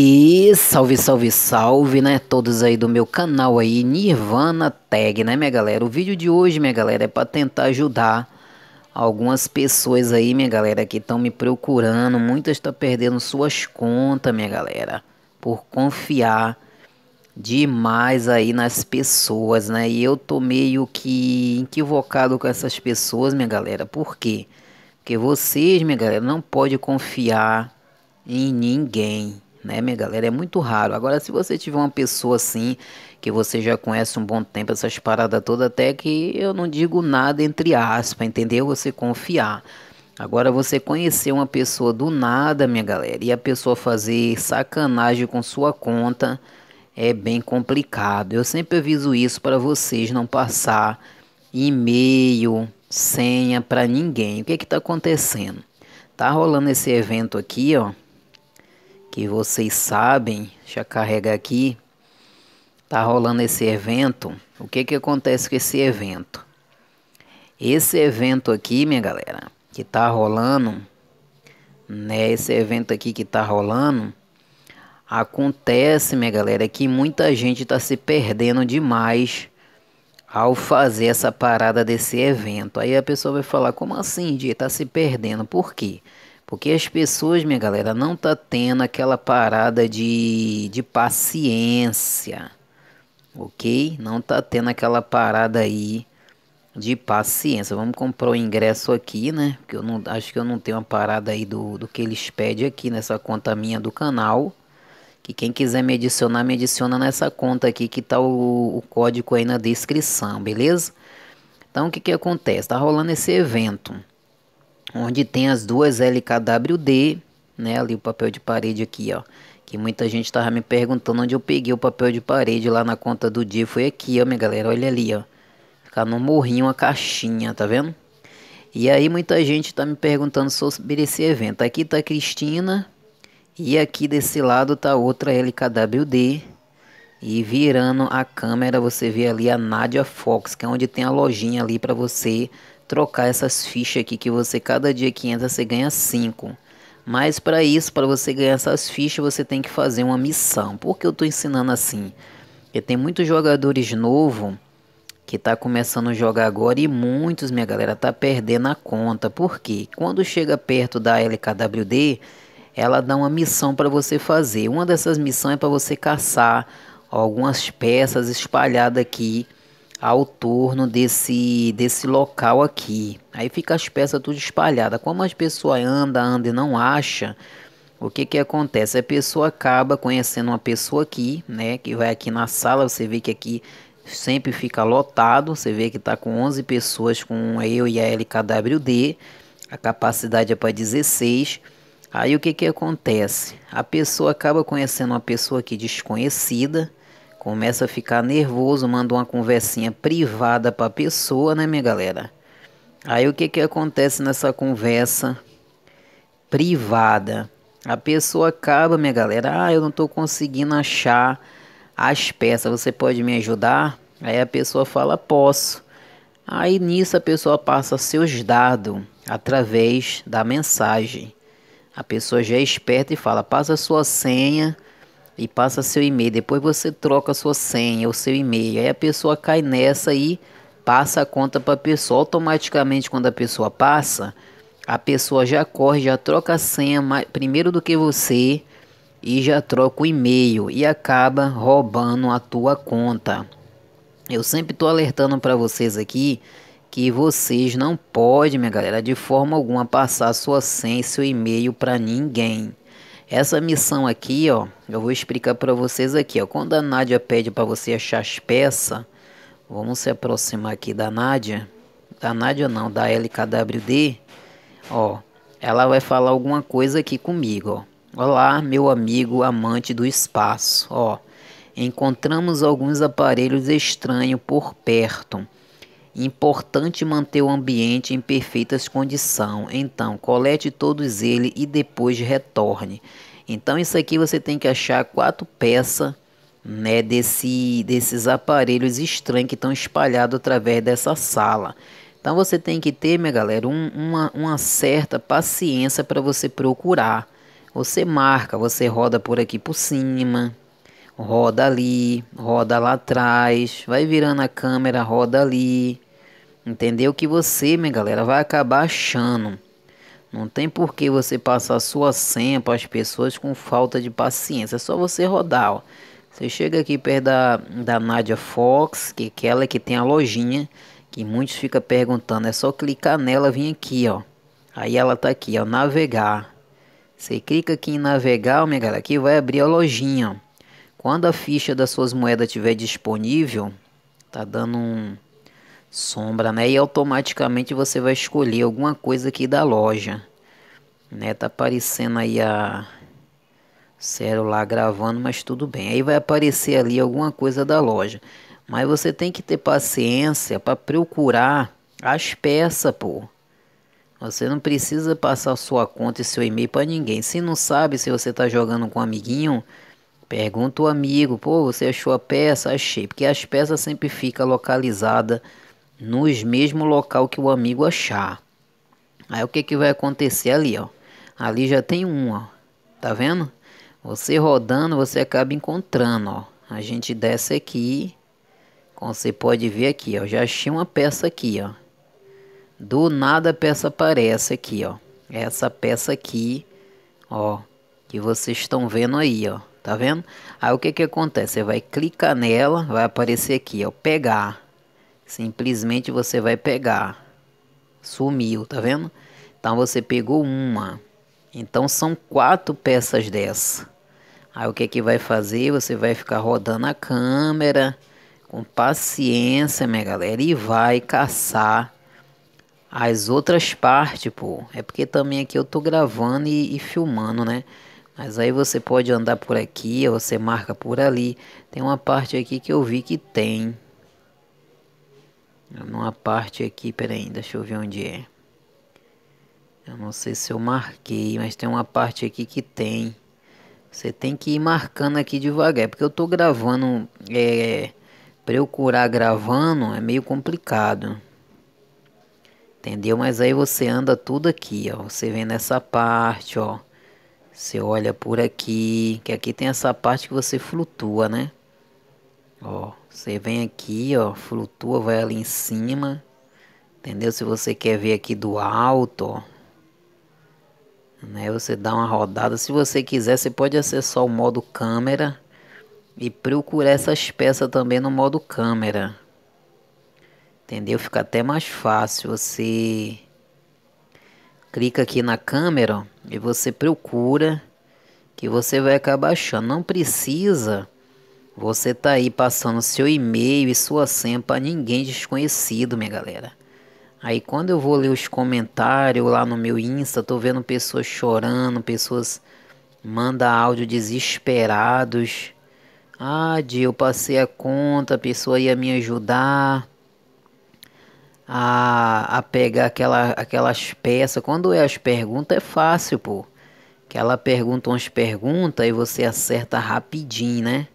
E salve, salve, salve, né? Todos aí do meu canal aí, Nirvana Tag, né, minha galera? O vídeo de hoje, minha galera, é para tentar ajudar algumas pessoas aí, minha galera, que estão me procurando. Muitas estão tá perdendo suas contas, minha galera, por confiar demais aí nas pessoas, né? E eu tô meio que equivocado com essas pessoas, minha galera. Por quê? Porque vocês, minha galera, não pode confiar em ninguém né, minha galera? É muito raro. Agora, se você tiver uma pessoa assim, que você já conhece um bom tempo, essas paradas todas, até que eu não digo nada entre aspas, entendeu? Você confiar. Agora, você conhecer uma pessoa do nada, minha galera, e a pessoa fazer sacanagem com sua conta, é bem complicado. Eu sempre aviso isso para vocês não passar e-mail, senha para ninguém. O que é que tá acontecendo? Tá rolando esse evento aqui, ó, que vocês sabem, Já carrega aqui, tá rolando esse evento. O que que acontece com esse evento? Esse evento aqui, minha galera, que tá rolando, né, esse evento aqui que tá rolando, acontece, minha galera, que muita gente tá se perdendo demais ao fazer essa parada desse evento. Aí a pessoa vai falar: "Como assim, Di? Tá se perdendo? Por quê?" Porque as pessoas, minha galera, não tá tendo aquela parada de, de paciência, ok? Não tá tendo aquela parada aí de paciência. Vamos comprar o ingresso aqui, né? Porque eu não acho que eu não tenho a parada aí do, do que eles pedem aqui nessa conta minha do canal. Que quem quiser me adicionar, me adiciona nessa conta aqui que tá o, o código aí na descrição, beleza? Então o que que acontece? Tá rolando esse evento onde tem as duas LKWD, né, ali o papel de parede aqui, ó, que muita gente tava me perguntando onde eu peguei o papel de parede lá na conta do dia, foi aqui, ó, minha galera, olha ali, ó, ficar no morrinho a caixinha, tá vendo? E aí muita gente tá me perguntando sobre esse evento, aqui tá a Cristina, e aqui desse lado tá outra LKWD, e virando a câmera, você vê ali a Nadia Fox, que é onde tem a lojinha ali para você trocar essas fichas aqui que você cada dia que entra você ganha 5. Mas para isso, para você ganhar essas fichas, você tem que fazer uma missão. Por que eu estou ensinando assim? Porque tem muitos jogadores novos que tá começando a jogar agora e muitos, minha galera, tá perdendo a conta. Por quê? Quando chega perto da LKWD, ela dá uma missão para você fazer. Uma dessas missões é para você caçar algumas peças espalhadas aqui ao torno desse, desse local aqui. Aí fica as peças tudo espalhadas. Como as pessoas andam, andam e não acham, o que que acontece? A pessoa acaba conhecendo uma pessoa aqui, né? Que vai aqui na sala, você vê que aqui sempre fica lotado. Você vê que tá com 11 pessoas com eu e a LKWD. A capacidade é para 16. Aí o que que acontece? A pessoa acaba conhecendo uma pessoa aqui desconhecida, começa a ficar nervoso, manda uma conversinha privada para a pessoa, né, minha galera? Aí o que que acontece nessa conversa privada? A pessoa acaba, minha galera, ah, eu não estou conseguindo achar as peças, você pode me ajudar? Aí a pessoa fala, posso. Aí nisso a pessoa passa seus dados através da mensagem. A pessoa já é esperta e fala, passa sua senha e passa seu e-mail. Depois você troca sua senha ou seu e-mail. Aí a pessoa cai nessa e passa a conta para a pessoa. Automaticamente, quando a pessoa passa, a pessoa já corre, já troca a senha mais, primeiro do que você e já troca o e-mail e acaba roubando a tua conta. Eu sempre estou alertando para vocês aqui que vocês não podem, minha galera, de forma alguma passar sua senha, seu e-mail para ninguém. Essa missão aqui, ó, eu vou explicar para vocês aqui, ó. Quando a Nádia pede para você achar as peças, vamos se aproximar aqui da Nádia. Da Nádia não, da LKWD, ó. Ela vai falar alguma coisa aqui comigo, ó. Olá, meu amigo amante do espaço, ó. Encontramos alguns aparelhos estranhos por perto Importante manter o ambiente em perfeitas condições. Então, colete todos eles e depois retorne. Então, isso aqui você tem que achar quatro peças né, desse, desses aparelhos estranhos que estão espalhados através dessa sala. Então, você tem que ter, minha galera, um, uma, uma certa paciência para você procurar. Você marca, você roda por aqui por cima roda ali, roda lá atrás, vai virando a câmera, roda ali. Entendeu que você, minha galera, vai acabar achando. Não tem por que você passar sua senha para as pessoas com falta de paciência. É só você rodar, ó. Você chega aqui perto da, da Nadia Fox, que é aquela que tem a lojinha, que muitos ficam perguntando. É só clicar nela, vir aqui, ó. Aí ela tá aqui, ó, navegar. Você clica aqui em navegar, minha galera, aqui vai abrir a lojinha, ó. Quando a ficha das suas moedas estiver disponível, tá dando um sombra, né? E automaticamente você vai escolher alguma coisa aqui da loja, né? Tá aparecendo aí a celular gravando, mas tudo bem. Aí vai aparecer ali alguma coisa da loja. Mas você tem que ter paciência para procurar as peças, pô. Você não precisa passar sua conta e seu e-mail para ninguém. Se não sabe se você tá jogando com um amiguinho, Pergunta o amigo, pô, você achou a peça? Achei, porque as peças sempre fica localizada no mesmo local que o amigo achar. Aí o que que vai acontecer ali, ó? Ali já tem um, ó. Tá vendo? Você rodando, você acaba encontrando, ó. A gente desce aqui, como você pode ver aqui, ó. Já achei uma peça aqui, ó. Do nada a peça aparece aqui, ó. Essa peça aqui, ó, que vocês estão vendo aí, ó tá vendo? Aí o que que acontece? Você vai clicar nela, vai aparecer aqui, ó, pegar. Simplesmente você vai pegar. Sumiu, tá vendo? Então você pegou uma. Então são quatro peças dessa. Aí o que que vai fazer? Você vai ficar rodando a câmera com paciência, minha galera, e vai caçar as outras partes, pô. É porque também aqui eu tô gravando e, e filmando, né? Mas aí você pode andar por aqui, você marca por ali. Tem uma parte aqui que eu vi que tem. Uma parte aqui, peraí, deixa eu ver onde é. Eu não sei se eu marquei, mas tem uma parte aqui que tem. Você tem que ir marcando aqui devagar, porque eu tô gravando, é, procurar gravando é meio complicado. Entendeu? Mas aí você anda tudo aqui, ó. Você vem nessa parte, ó. Você olha por aqui, que aqui tem essa parte que você flutua, né? Ó, você vem aqui, ó, flutua, vai ali em cima. Entendeu? Se você quer ver aqui do alto, ó. Né, você dá uma rodada. Se você quiser, você pode acessar o modo câmera e procurar essas peças também no modo câmera. Entendeu? Fica até mais fácil você clica aqui na câmera e você procura que você vai acabar achando. Não precisa você tá aí passando seu e-mail e sua senha para ninguém desconhecido, minha galera. Aí quando eu vou ler os comentários lá no meu Insta, tô vendo pessoas chorando, pessoas manda áudio desesperados. Ah, de eu passei a conta, a pessoa ia me ajudar a, a pegar aquela, aquelas peças. Quando é as perguntas, é fácil, pô. Que ela pergunta umas perguntas e você acerta rapidinho, né?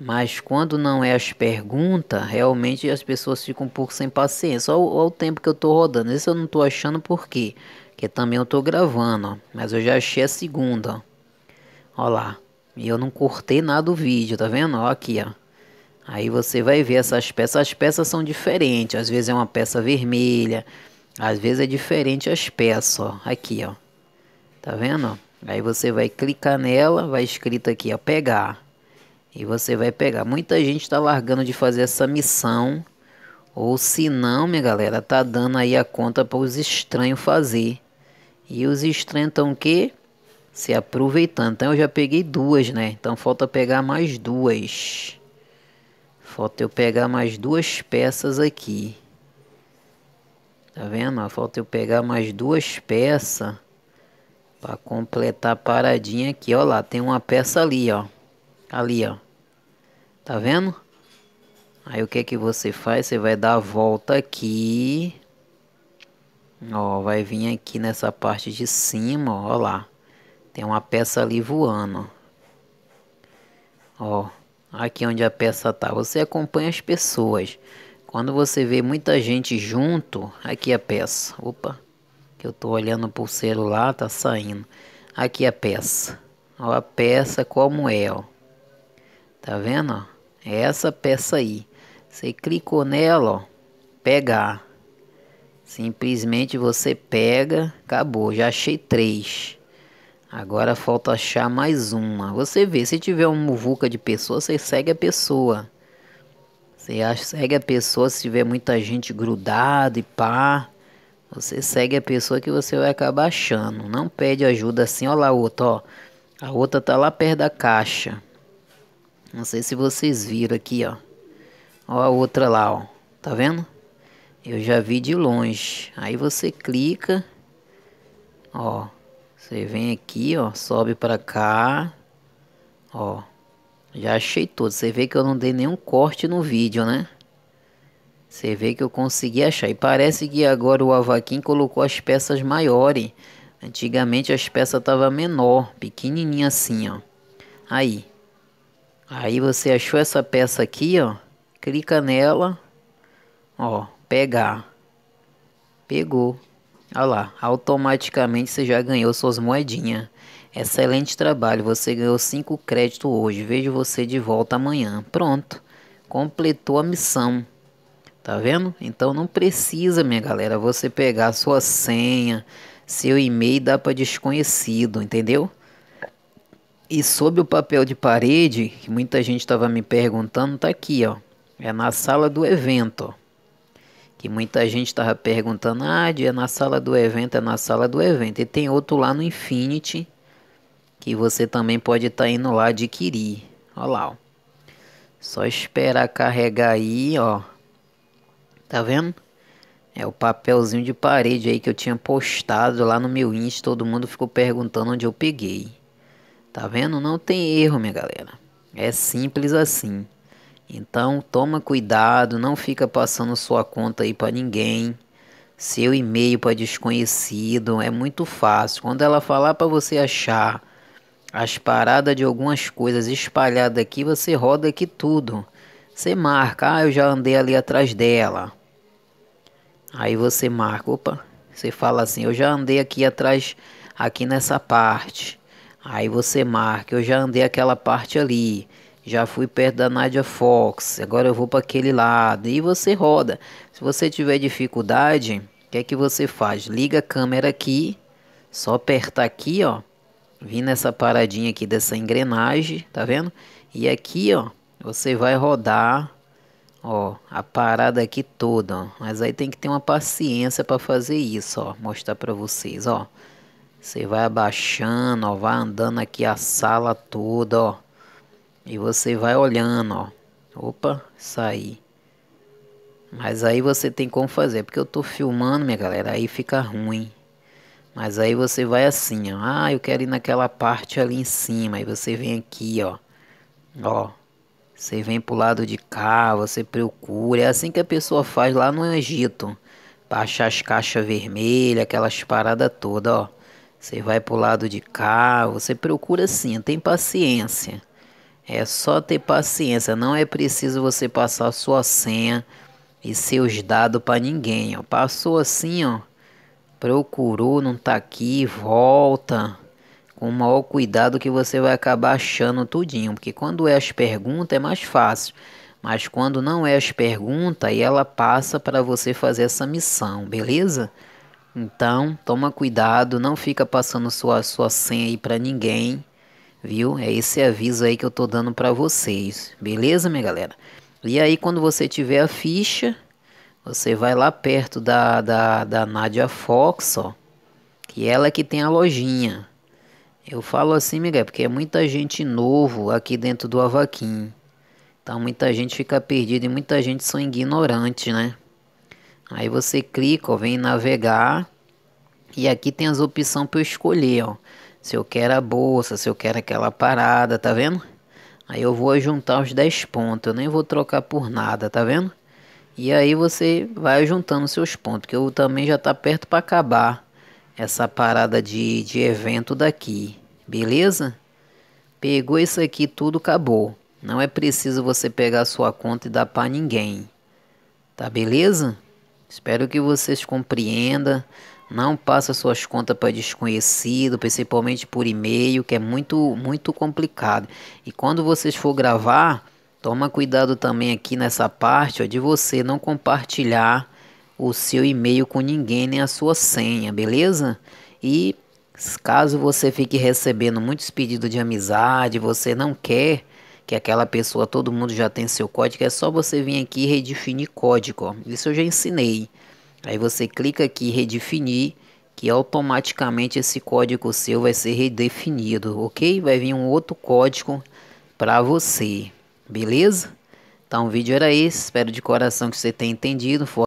Mas quando não é as perguntas, realmente as pessoas ficam um pouco sem paciência. Olha, o tempo que eu tô rodando. Esse eu não tô achando por quê. Porque também eu tô gravando, ó. Mas eu já achei a segunda, ó. Olha lá. E eu não cortei nada do vídeo, tá vendo? Ó aqui, ó. Aí você vai ver essas peças. As peças são diferentes. Às vezes é uma peça vermelha. Às vezes é diferente as peças, ó. Aqui, ó. Tá vendo? Aí você vai clicar nela, vai escrito aqui, ó, pegar. E você vai pegar. Muita gente tá largando de fazer essa missão. Ou se não, minha galera, tá dando aí a conta para os estranhos fazer. E os estranhos estão o quê? Se aproveitando. Então eu já peguei duas, né? Então falta pegar mais duas. Falta eu pegar mais duas peças aqui. Tá vendo? falta eu pegar mais duas peças para completar a paradinha aqui. Ó lá, tem uma peça ali, ó. Ali, ó. Tá vendo? Aí o que que você faz? Você vai dar a volta aqui. Ó, vai vir aqui nessa parte de cima, ó, ó lá. Tem uma peça ali voando, ó. Ó aqui onde a peça está, você acompanha as pessoas. Quando você vê muita gente junto, aqui a peça. Opa, que eu tô olhando pro celular, tá saindo. Aqui a peça. Ó a peça como é, ó. Tá vendo? É essa peça aí. Você clicou nela, ó. Pegar. Simplesmente você pega, acabou. Já achei três. Agora falta achar mais uma. Você vê, se tiver um muvuca de pessoa, você segue a pessoa. Você segue a pessoa se tiver muita gente grudada e pá. Você segue a pessoa que você vai acabar achando. Não pede ajuda assim, olha lá a outra, ó. A outra tá lá perto da caixa. Não sei se vocês viram aqui, ó. Ó a outra lá, ó. Tá vendo? Eu já vi de longe. Aí você clica, ó. Você vem aqui, ó, sobe pra cá. Ó, já achei tudo. Você vê que eu não dei nenhum corte no vídeo, né? Você vê que eu consegui achar. E parece que agora o Avaquim colocou as peças maiores. Antigamente as peças estavam menor, pequenininha assim, ó. Aí. Aí você achou essa peça aqui, ó. Clica nela. Ó, pegar. Pegou. Olha lá, automaticamente você já ganhou suas moedinhas. Excelente trabalho, você ganhou 5 créditos hoje. Vejo você de volta amanhã. Pronto, completou a missão. Tá vendo? Então não precisa, minha galera, você pegar sua senha, seu e-mail dá para desconhecido, entendeu? E sobre o papel de parede, que muita gente estava me perguntando, tá aqui, ó. É na sala do evento, ó que muita gente estava perguntando, ah, é na sala do evento, é na sala do evento. E tem outro lá no Infinity, que você também pode estar tá indo lá adquirir. Olha lá, ó. Só esperar carregar aí, ó. Tá vendo? É o papelzinho de parede aí que eu tinha postado lá no meu Insta, todo mundo ficou perguntando onde eu peguei. Tá vendo? Não tem erro, minha galera. É simples assim. Então toma cuidado, não fica passando sua conta aí para ninguém. Seu e-mail para desconhecido é muito fácil. Quando ela falar para você achar as paradas de algumas coisas espalhadas aqui, você roda aqui tudo. Você marca, ah, eu já andei ali atrás dela. Aí você marca, opa, você fala assim, eu já andei aqui atrás, aqui nessa parte. Aí você marca, eu já andei aquela parte ali já fui perto da Nadia Fox, agora eu vou para aquele lado. E você roda. Se você tiver dificuldade, o que é que você faz? Liga a câmera aqui, só apertar aqui, ó. Vim nessa paradinha aqui dessa engrenagem, tá vendo? E aqui, ó, você vai rodar, ó, a parada aqui toda, ó. Mas aí tem que ter uma paciência para fazer isso, ó. Mostrar para vocês, ó. Você vai abaixando, ó, vai andando aqui a sala toda, ó. E você vai olhando, ó. Opa, saí. Mas aí você tem como fazer, porque eu tô filmando, minha galera, aí fica ruim. Mas aí você vai assim, ó. Ah, eu quero ir naquela parte ali em cima. Aí você vem aqui, ó. Ó. Você vem pro lado de cá, você procura. É assim que a pessoa faz lá no Egito. Pra achar as caixas vermelhas, aquelas paradas todas, ó. Você vai pro lado de cá, você procura assim, tem paciência. É só ter paciência, não é preciso você passar sua senha e seus dados para ninguém, ó. Passou assim, ó. Procurou, não tá aqui, volta. Com o maior cuidado que você vai acabar achando tudinho, porque quando é as perguntas é mais fácil. Mas quando não é as perguntas, aí ela passa para você fazer essa missão, beleza? Então, toma cuidado, não fica passando sua, sua senha aí para ninguém viu? É esse aviso aí que eu tô dando para vocês, beleza, minha galera? E aí, quando você tiver a ficha, você vai lá perto da, da, da Nadia Fox, ó, que ela é que tem a lojinha. Eu falo assim, Miguel, porque é muita gente novo aqui dentro do Avaquim. Então muita gente fica perdida e muita gente são ignorantes, né? Aí você clica, ó, vem navegar. E aqui tem as opções para eu escolher, ó. Se eu quero a bolsa, se eu quero aquela parada, tá vendo? Aí eu vou juntar os 10 pontos, eu nem vou trocar por nada, tá vendo? E aí você vai juntando seus pontos, que eu também já tá perto para acabar essa parada de, de evento daqui, beleza? Pegou isso aqui, tudo acabou. Não é preciso você pegar sua conta e dar para ninguém. Tá beleza? Espero que vocês compreendam. Não passa suas contas para desconhecido, principalmente por e-mail, que é muito muito complicado. E quando vocês for gravar, toma cuidado também aqui nessa parte ó, de você não compartilhar o seu e-mail com ninguém nem a sua senha, beleza? E caso você fique recebendo muitos pedidos de amizade, você não quer que aquela pessoa, todo mundo já tem seu código, é só você vir aqui e redefinir código. Ó. Isso eu já ensinei. Aí você clica aqui em redefinir, que automaticamente esse código seu vai ser redefinido, ok? Vai vir um outro código para você, beleza? Então o vídeo era esse, espero de coração que você tenha entendido.